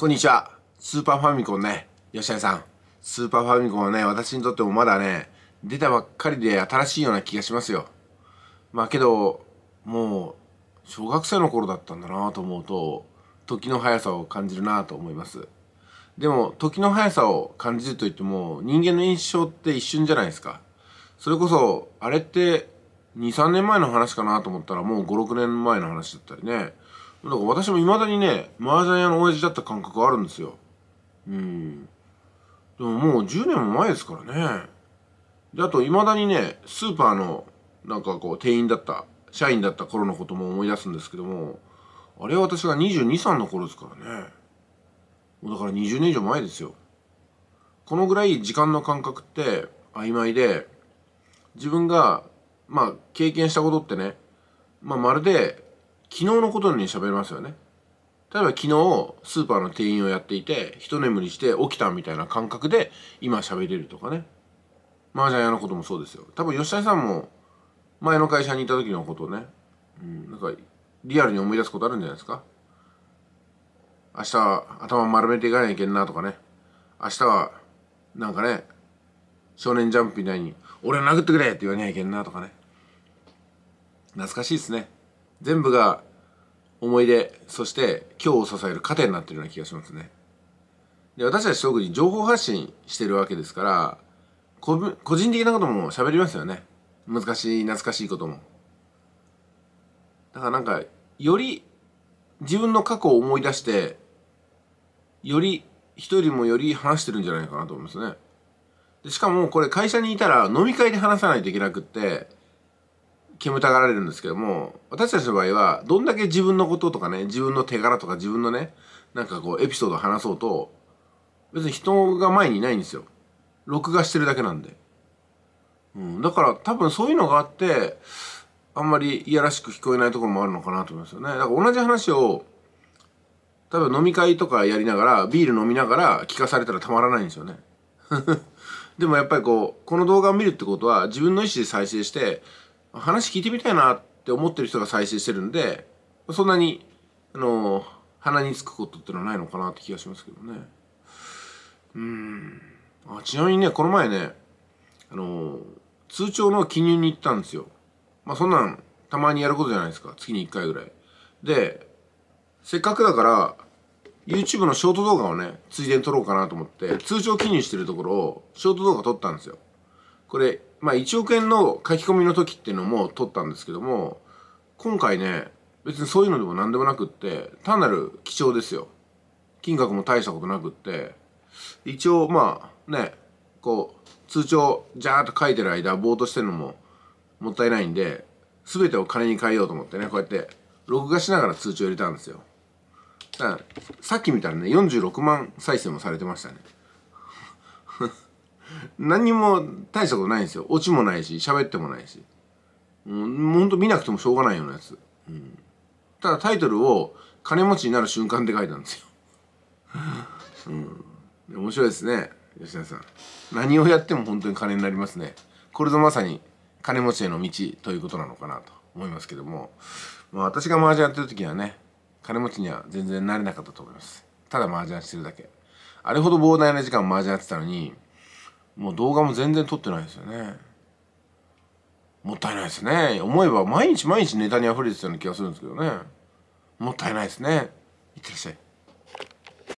こんにちは。スーパーファミコンね、吉谷さん。スーパーファミコンはね、私にとってもまだね、出たばっかりで新しいような気がしますよ。まあけど、もう、小学生の頃だったんだなと思うと、時の速さを感じるなと思います。でも、時の速さを感じると言っても、人間の印象って一瞬じゃないですか。それこそ、あれって、2、3年前の話かなと思ったら、もう5、6年前の話だったりね。か私も未だにね、麻雀屋の親父だった感覚あるんですよ。うん。でももう10年も前ですからね。で、あと未だにね、スーパーの、なんかこう、店員だった、社員だった頃のことも思い出すんですけども、あれは私が22、3の頃ですからね。もうだから20年以上前ですよ。このぐらい時間の感覚って曖昧で、自分が、まあ、経験したことってね、まあ、まるで昨日のことに喋りますよね例えば昨日スーパーの店員をやっていて一眠りして起きたみたいな感覚で今喋れるとかね麻雀屋のこともそうですよ多分吉谷さんも前の会社にいた時のことをね、うん、なんかリアルに思い出すことあるんじゃないですか明日は頭丸めていかなきゃいけんなとかね明日はなんかね少年ジャンプみたいに「俺を殴ってくれ!」って言わなきゃいけんなとかね懐かしいですね全部が思い出そして今日を支える糧になってるような気がしますねで私たち特に情報発信してるわけですから個人的なことも喋りますよね難しい懐かしいこともだからなんかより自分の過去を思い出してより人よりもより話してるんじゃないかなと思いますねでしかもこれ会社にいたら飲み会で話さないといけなくって煙たがられるんですけども、私たちの場合は、どんだけ自分のこととかね、自分の手柄とか自分のね、なんかこう、エピソードを話そうと、別に人が前にいないんですよ。録画してるだけなんで。うん、だから多分そういうのがあって、あんまりいやらしく聞こえないところもあるのかなと思いますよね。だから同じ話を、多分飲み会とかやりながら、ビール飲みながら聞かされたらたまらないんですよね。でもやっぱりこう、この動画を見るってことは自分の意思で再生して、話聞いてみたいなって思ってる人が再生してるんでそんなにあの鼻につくことってのはないのかなって気がしますけどねうんあちなみにねこの前ねあの通帳の記入に行ったんですよまあそんなんたまにやることじゃないですか月に1回ぐらいでせっかくだから YouTube のショート動画をねついでに撮ろうかなと思って通帳記入してるところをショート動画撮ったんですよこれまあ1億円の書き込みの時っていうのも撮ったんですけども、今回ね、別にそういうのでも何でもなくって、単なる貴重ですよ。金額も大したことなくって、一応まあね、こう、通帳、ジャーっと書いてる間、ぼーっとしてるのももったいないんで、すべてを金に変えようと思ってね、こうやって、録画しながら通帳入れたんですよ。さっき見たらね、46万再生もされてましたね。何にも大したことないんですよオチもないし喋ってもないし、うん、ほんと見なくてもしょうがないようなやつ、うん、ただタイトルを「金持ちになる瞬間」って書いたんですよ、うん、面白いですね吉田さん何をやっても本当に金になりますねこれぞまさに金持ちへの道ということなのかなと思いますけども、まあ、私が麻雀やってる時はね金持ちには全然なれなかったと思いますただ麻雀してるだけあれほど膨大な時間麻雀やってたのにもう動画も全然撮ってないですよねもったいないですね思えば毎日毎日ネタに溢れてたような気がするんですけどねもったいないですねいってらっしゃい